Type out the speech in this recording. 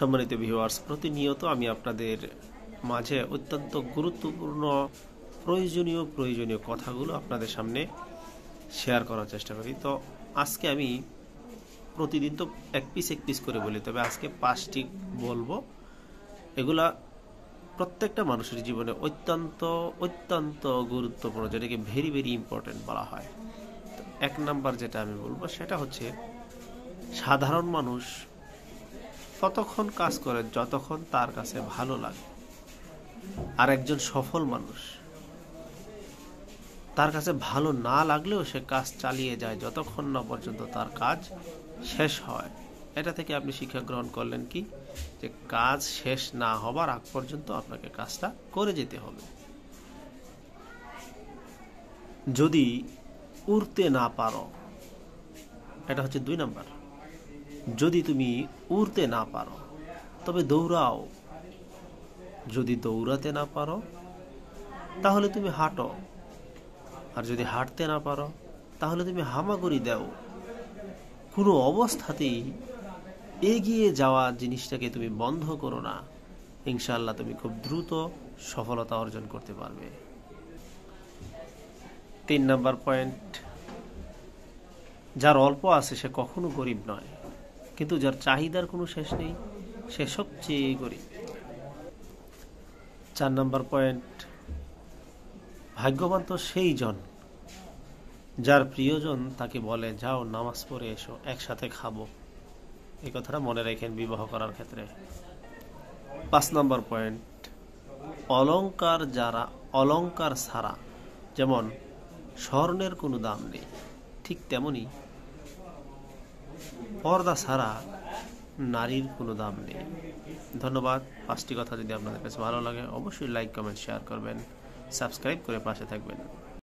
সম্মানিত ভিউয়ার্স প্রতিনিয়ত আমি আপনাদের মাঝে অত্যন্ত গুরুত্বপূর্ণ প্রয়োজনীয় প্রয়োজনীয় কথাগুলো আপনাদের সামনে শেয়ার করার চেষ্টা করি তো আজকে আমি প্রতিদিন তো এক পিস এক পিস করে বলি তবে আজকে পাঁচটি বলবো এগুলা প্রত্যেকটা মানুষের জীবনে অত্যন্ত অত্যন্ত গুরুত্বপূর্ণ যেটাকে ভেরি ভেরি ইম্পর্টেন্ট বলা হয় এক নাম্বার যেটা আমি বলবো সেটা হচ্ছে সাধারণ মানুষ ততক্ষণ কাজ করেন যতক্ষণ তার কাছে ভালো লাগে আর একজন সফল মানুষ তার কাছে ভালো না লাগলেও সে কাজ চালিয়ে যায় যতক্ষণ না পর্যন্ত তার কাজ শেষ হয় এটা থেকে আপনি শিক্ষা গ্রহণ করলেন কি যে কাজ শেষ না হবার আগ পর্যন্ত আপনাকে কাজটা করে যেতে হবে যদি উড়তে না পারো এটা হচ্ছে দুই নাম্বার যদি তুমি উড়তে না পারো তবে দৌড়াও যদি দৌড়াতে না পারো তাহলে তুমি হাঁটো আর যদি হাঁটতে না পারো তাহলে তুমি হামাগুড়ি দাও কোনো অবস্থাতেই এগিয়ে যাওয়া জিনিসটাকে তুমি বন্ধ করো না ইনশাল্লাহ তুমি খুব দ্রুত সফলতা অর্জন করতে পারবে তিন নাম্বার পয়েন্ট যার অল্প আছে সে কখনো গরিব নয় কিন্তু যার চাহিদার কোনো শেষ নেই সে সবচেয়ে করি চার নম্বর পয়েন্ট ভাগ্যবান তো সেই জন যার প্রিয়জন তাকে বলে যাও নামাজ পড়ে এসো একসাথে খাবো এই কথাটা মনে রাখেন বিবাহ করার ক্ষেত্রে পাঁচ নম্বর পয়েন্ট অলঙ্কার যারা অলঙ্কার ছাড়া যেমন স্বর্ণের কোনো দাম নেই ঠিক তেমনই পর্দা ছাড়া নারীর কোনো দাম নেই ধন্যবাদ পাঁচটি কথা যদি আপনাদের কাছে ভালো লাগে অবশ্যই লাইক কমেন্ট শেয়ার করবেন সাবস্ক্রাইব করে পাশে থাকবেন